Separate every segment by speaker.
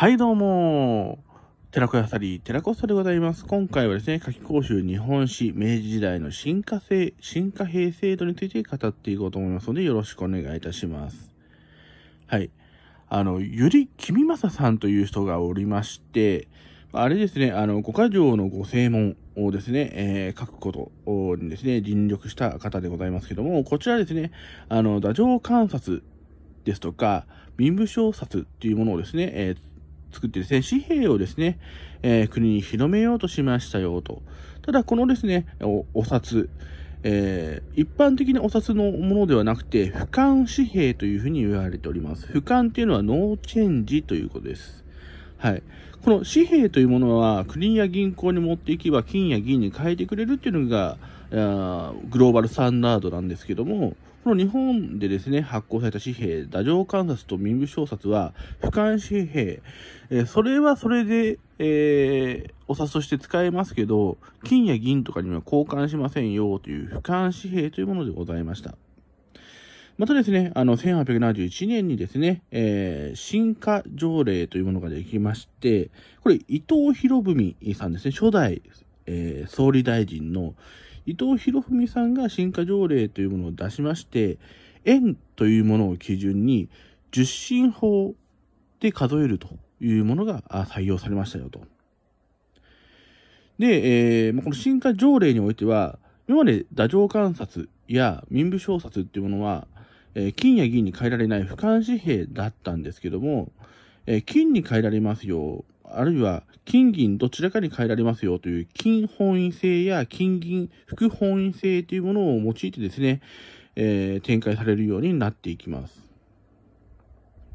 Speaker 1: はい、どうも。寺子屋さり、寺子さでございます。今回はですね、夏季講習日本史、明治時代の進化性、進化兵制度について語っていこうと思いますので、よろしくお願いいたします。はい。あの、ゆりきみまささんという人がおりまして、あれですね、あの、五箇条のご正門をですね、えー、書くことにですね、尽力した方でございますけども、こちらですね、あの、打上観察ですとか、民部小冊っていうものをですね、えー、作ってですね、紙幣をですね、えー、国に広めようとしましたよと。ただ、このですね、お札、えー、一般的なお札のものではなくて、俯瞰紙幣というふうに言われております。俯瞰っていうのはノーチェンジということです。はい。この紙幣というものは国や銀行に持っていけば金や銀に変えてくれるっていうのが、あグローバルスタンダードなんですけども、この日本でですね、発行された紙幣、打上観察と民部小札は、俯瞰紙幣、えー、それはそれで、えー、お札として使えますけど、金や銀とかには交換しませんよという俯瞰紙幣というものでございました。またですね、あの、1871年にですね、えー、進化条例というものができまして、これ、伊藤博文さんですね、初代、えー、総理大臣の伊藤博文さんが進化条例というものを出しまして、円というものを基準に、十進法で数えるというものが採用されましたよと。で、えー、この進化条例においては、今まで打上観察や民部小札っていうものは、え金や銀に変えられない不瞰紙幣だったんですけども、え金に変えられますよあるいは金銀どちらかに変えられますよという金本位制や金銀副本位制というものを用いてですね、えー、展開されるようになっていきます。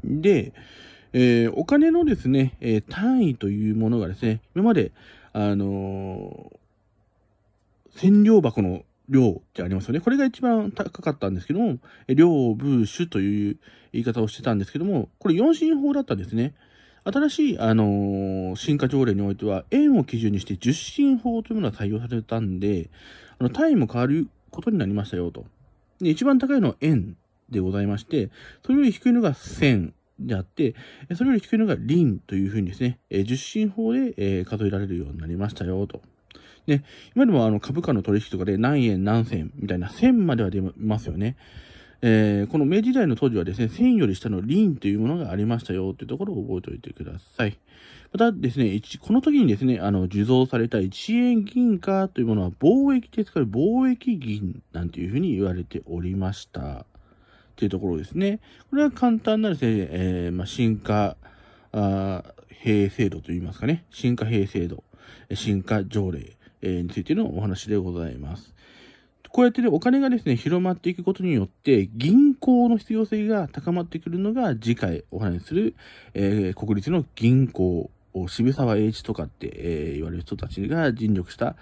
Speaker 1: で、えー、お金のですね、えー、単位というものがですね、今まで、あの千両箱の量ってありますよね。これが一番高かったんですけども、両部主という言い方をしてたんですけども、これ四進法だったんですね。新しい、あのー、進化条例においては、円を基準にして受信法というものが採用されたんで、あの単位も変わることになりましたよと。で、一番高いのは円でございまして、それより低いのが千であって、それより低いのが輪というふうにですね、受信法で、え数えられるようになりましたよと。ね、今でもあの株価の取引とかで何円何千みたいな千までは出ますよね。えー、この明治時代の当時はですね、1000より下のリーンというものがありましたよというところを覚えておいてください。またですね、この時にですね、あの、受贈された1円銀貨というものは貿易で使う貿易銀なんていうふうに言われておりました。というところですね。これは簡単なですね、えー、まあ、進化、あ平制度といいますかね、進化平制度、進化条例、についてのお話でございます。こうやってお金がですね、広まっていくことによって、銀行の必要性が高まってくるのが、次回お話しする、えー、国立の銀行。渋沢栄一とかって、えー、言われる人たちが尽力した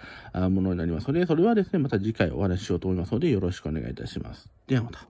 Speaker 1: ものになりますので、それはですね、また次回お話ししようと思いますので、よろしくお願いいたします。ではまた。